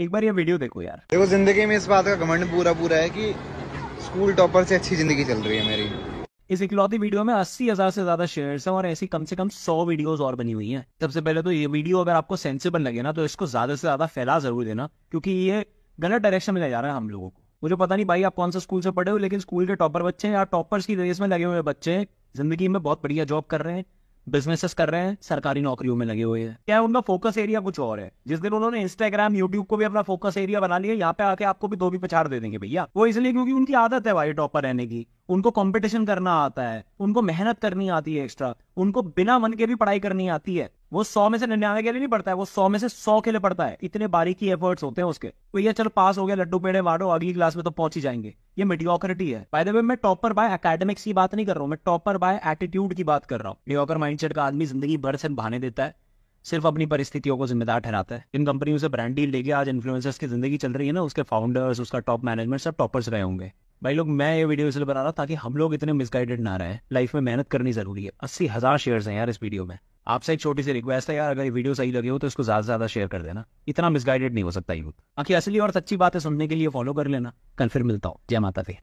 एक बार ये वीडियो देखो यार देखो जिंदगी में इस बात का घमंड पूरा पूरा है कि स्कूल टॉपर से अच्छी जिंदगी चल रही है मेरी इस इकलौती वीडियो में अस्सी हजार से ज्यादा शेयर्स हैं और ऐसी कम से कम सौ वीडियोस और बनी हुई हैं सबसे पहले तो ये वीडियो अगर आपको सेंसिबल लगे ना तो इसको ज्यादा से ज्यादा फैला जरूर देना क्योंकि ये गलत डायरेक्शन में ले जा रहा है हम लोगों को मुझे पता नहीं भाई आप कौन सा स्कूल से पढ़े हो लेकिन स्कूल के टॉपर बच्चे हैं या टॉपर्स की रेस में लगे हुए बच्चे हैं जिंदगी में बहुत बढ़िया जॉब कर रहे हैं बिजनेसेस कर रहे हैं सरकारी नौकरियों में लगे हुए हैं क्या उनका फोकस एरिया कुछ और है जिस दिन उन्होंने इंस्टाग्राम यूट्यूब को भी अपना फोकस एरिया बना लिया यहाँ पे आके आपको भी दो भी पछाड़ दे देंगे भैया वो इसलिए क्योंकि उनकी आदत है भाई टॉपर रहने की उनको कंपटीशन करना आता है उनको मेहनत करनी आती है एक्स्ट्रा उनको बिना मन के भी पढ़ाई करनी आती है वो सौ में से निन्यानवे के लिए नहीं पढ़ता है वो सौ में से सौ के लिए पढ़ता है इतने बारीकी एफर्ट्स होते हैं उसके तो ये पास हो गया लड्डू पेड़े मारो अगली क्लास में तो पहुंच ही जाएंगे ये मिडियोक्रिटी है बाय द वे मैं टॉपर बाय अकेडमिक्स की बात नहीं कर रहा हूँ मैं टॉपर बाय एटीट्यूड की बात कर रहा हूँ मिडियोकर माइंडसेट का आदमी जिंदगी भर से बहाने देता है सिर्फ अपनी परिस्थितियों को जिम्मेदार ठहराता है इन कंपनियों से ब्रांड डील लेके आज इन्फ्लुएंसर्स की जिंदगी चल रही है ना उसके फाउंडर्स उसका टॉप मैनेजमेंट सब टॉपर्स रहे होंगे भाई लोग मैं ये वीडियो इसलिए बना रहा हूँ ताकि हम लोग इतने मिसगाइडेड ना रहे लाइफ में मेहनत करनी जरूरी है अस्सी हज़ार शेयर है यार इस वीडियो में आपसे एक छोटी सी रिक्वेस्ट है यार अगर ये वीडियो सही लगे हो तो इसको ज्यादा से ज्यादा शेयर कर देना इतना मिसगाइडेड नहीं हो सकता यूथ बाकी असली और सच्ची बातें सुनने के लिए फॉलो कर लेना कल फिर मिलता हूँ जय माता फिर